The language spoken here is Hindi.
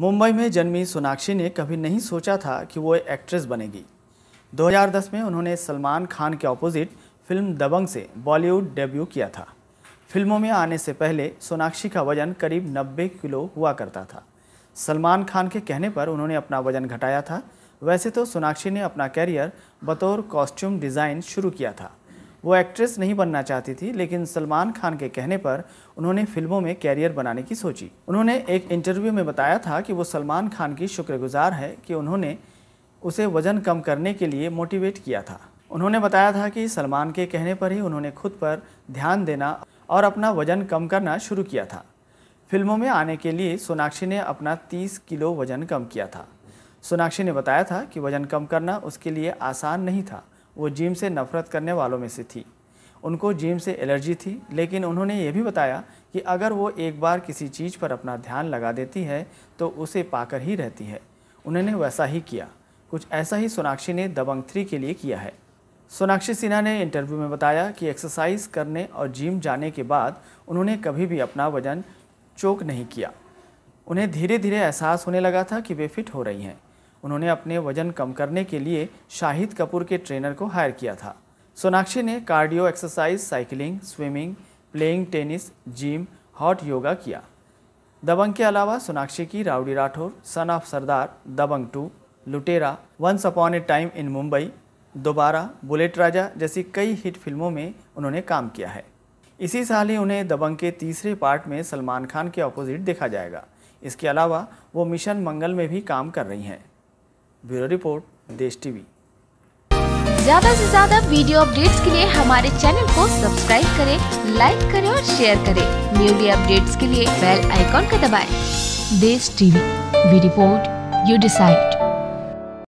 मुंबई में जन्मी सोनाक्षी ने कभी नहीं सोचा था कि वो एक्ट्रेस बनेगी 2010 में उन्होंने सलमान खान के ऑपोजिट फिल्म दबंग से बॉलीवुड डेब्यू किया था फिल्मों में आने से पहले सोनाक्षी का वजन करीब 90 किलो हुआ करता था सलमान खान के कहने पर उन्होंने अपना वजन घटाया था वैसे तो सोनाक्षी ने अपना कैरियर बतौर कॉस्ट्यूम डिज़ाइन शुरू किया था वो एक्ट्रेस नहीं बनना चाहती थी लेकिन सलमान खान के कहने पर उन्होंने फिल्मों में कैरियर बनाने की सोची उन्होंने एक इंटरव्यू में बताया था कि वो सलमान खान की शुक्रगुजार है कि उन्होंने उसे वज़न कम करने के लिए मोटिवेट किया था उन्होंने बताया था कि सलमान के कहने पर ही उन्होंने खुद पर ध्यान देना और अपना वज़न कम करना शुरू किया था फिल्मों में आने के लिए सोनाक्षी ने अपना 30 किलो वज़न कम किया था सोनाक्षी ने बताया था कि वज़न कम करना उसके लिए आसान नहीं था वो जिम से नफ़रत करने वालों में से थी उनको जिम से एलर्जी थी लेकिन उन्होंने ये भी बताया कि अगर वो एक बार किसी चीज़ पर अपना ध्यान लगा देती है तो उसे पाकर ही रहती है उन्होंने वैसा ही किया कुछ ऐसा ही सोनाक्षी ने दबंग थ्री के लिए किया है सोनाक्षी सिन्हा ने इंटरव्यू में बताया कि एक्सरसाइज करने और जिम जाने के बाद उन्होंने कभी भी अपना वजन चोक नहीं किया उन्हें धीरे धीरे एहसास होने लगा था कि वे फिट हो रही हैं उन्होंने अपने वजन कम करने के लिए शाहिद कपूर के ट्रेनर को हायर किया था सोनाक्षी ने cardio exercise cycling swimming playing tennis gym hot yoga किया दबंग के अलावा सोनाक्षी की Rowdy Rathore son of Sardaar Dabangg two Lootera once upon a time in Mumbai Dobaara bullet राजा जैसी कई हिट फिल्मों में उन्होंने काम किया है इसी साल ही उन्हें दबंग के तीसरे पार्ट में सलमान खान के ऑपोजिट देखा जाएगा इसके अलावा वो मिशन मंगल में भी काम कर रही हैं ब्यूरो रिपोर्ट देश टीवी ज्यादा से ज्यादा वीडियो अपडेट्स के लिए हमारे चैनल को सब्सक्राइब करें, लाइक करें और शेयर करें न्यूली अपडेट्स के लिए बेल आइकॉन का दबाएं। देश TV we report you decide